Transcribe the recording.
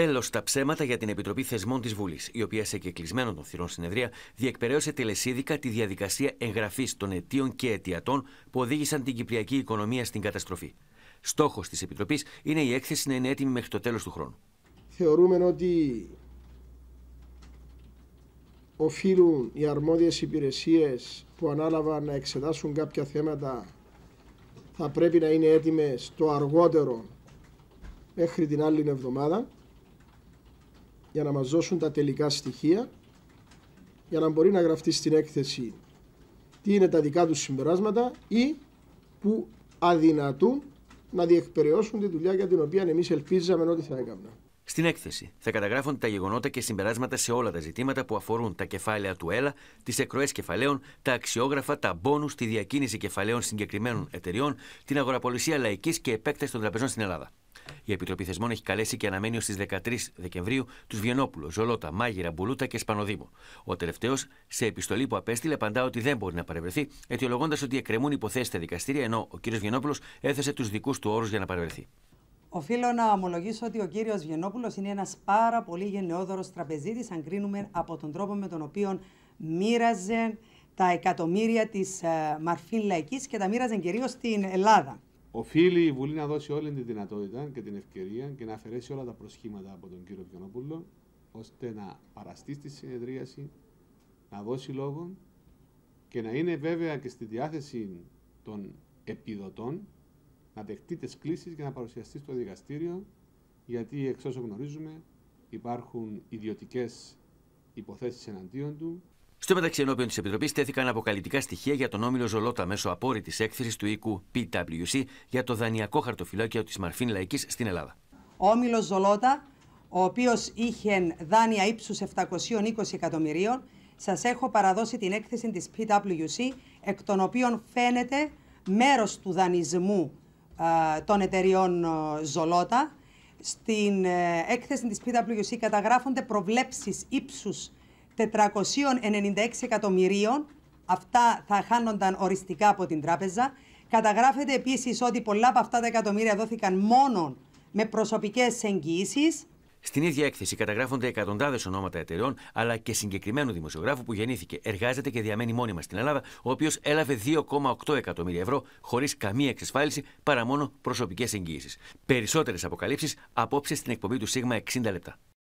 Τέλος τα ψέματα για την Επιτροπή Θεσμών της Βουλής, η οποία σε κεκλεισμένο των θυρών συνεδρία διεκπαιρέωσε τελεσίδικα τη διαδικασία εγγραφής των αιτίων και αιτιατών που οδήγησαν την κυπριακή οικονομία στην καταστροφή. Στόχος της Επιτροπής είναι η έκθεση να είναι έτοιμη μέχρι το τέλος του χρόνου. Θεωρούμε ότι οφείλουν οι αρμόδιες υπηρεσίες που ανάλαβαν να εξετάσουν κάποια θέματα θα πρέπει να είναι έτοιμες το αργότερο μέχρι την άλλη εβδομάδα για να μας δώσουν τα τελικά στοιχεία για να μπορεί να γραφτεί στην έκθεση τι είναι τα δικά τους συμπεράσματα ή που αδυνατούν να διεκπαιρεώσουν τη δουλειά για την οποία εμείς ελπίζαμε ότι θα έκαναν. Στην έκθεση θα καταγράφονται τα γεγονότα και συμπεράσματα σε όλα τα ζητήματα που αφορούν τα κεφάλαια του ΕΛΑ, τις εκροές κεφαλαίων, τα αξιόγραφα, τα μπόνους, τη διακίνηση κεφαλαίων συγκεκριμένων εταιριών, την αγοραπολισία λαϊκής και επέκταση των τραπεζών στην Ελλάδα. Η Επιτροπή Θεσμών έχει καλέσει και αναμένει ως τις 13 Δεκεμβρίου τους Βιενόπουλο, Ζολότα, Μάγειρα, Μπουλούτα και Σπανοδήμο. Ο τελευταίος, σε επιστολή που απέστειλε, απαντά ότι δεν μπορεί να παρευρεθεί, αιτιολογώντας ότι εκκρεμούν υποθέσεις στα δικαστήρια, ενώ ο κ. Βιενόπουλος έθεσε τους δικούς του όρους για να παρευρεθεί. Οφείλω να ομολογήσω ότι ο κύριος Βιενόπουλος είναι ένας πάρα πολύ γενναιόδωρος τραπεζίτης, αν κρίνουμε από τον τρόπο με τον οποίο μοίραζε τα εκατομμύρια της ε, Μαρφή Λαϊκής και τα μοίραζε κυρίως στην Ελλάδα. Οφείλει η Βουλή να δώσει όλη τη δυνατότητα και την ευκαιρία και να αφαιρέσει όλα τα προσχήματα από τον κύριο Πιονόπουλο, ώστε να παραστεί στη συνεδρίαση, να δώσει λόγο και να είναι βέβαια και στη διάθεση των επιδοτών να δεχτεί τις κλήσεις και να παρουσιαστεί στο δικαστήριο, γιατί εξ όσο γνωρίζουμε υπάρχουν ιδιωτικές υποθέσεις εναντίον του. Στο μεταξύ ενώπιον της Επιτροπής τέθηκαν αποκαλυπτικά στοιχεία για τον όμιλο Ζολότα μέσω απόρριτης έκθεσης του οίκου PWC για το δανειακό χαρτοφυλάκιο της Μαρφίν Λαϊκής στην Ελλάδα. όμιλος Ζολότα, ο οποίος είχε δάνεια ύψους 720 εκατομμυρίων, σας έχω παραδώσει την έκθεση της PWC, εκ των οποίων φαίνεται μέρος του δανεισμού των εταιριών Ζολότα. Στην ε, έκθεση της PwC καταγράφονται προβλέψεις ύψους. 496 εκατομμυρίων. Αυτά θα χάνονταν οριστικά από την τράπεζα. Καταγράφεται επίσης ότι πολλά από αυτά τα εκατομμύρια δόθηκαν μόνο με προσωπικές εγγυήσεις. Στην ίδια έκθεση καταγράφονται εκατοντάδες ονόματα εταιρεών, αλλά και συγκεκριμένου δημοσιογράφου που γεννήθηκε, εργάζεται και διαμένει μόνιμα στην Ελλάδα, ο οποίος έλαβε 2,8 εκατομμύρια ευρώ χωρίς καμία εξασφάλιση παρά μόνο προσωπικές εγγύησει. Περισσότερες αποκαλύψεις απόψε στην εκπομπή του Σίγμα 60 λεπτά.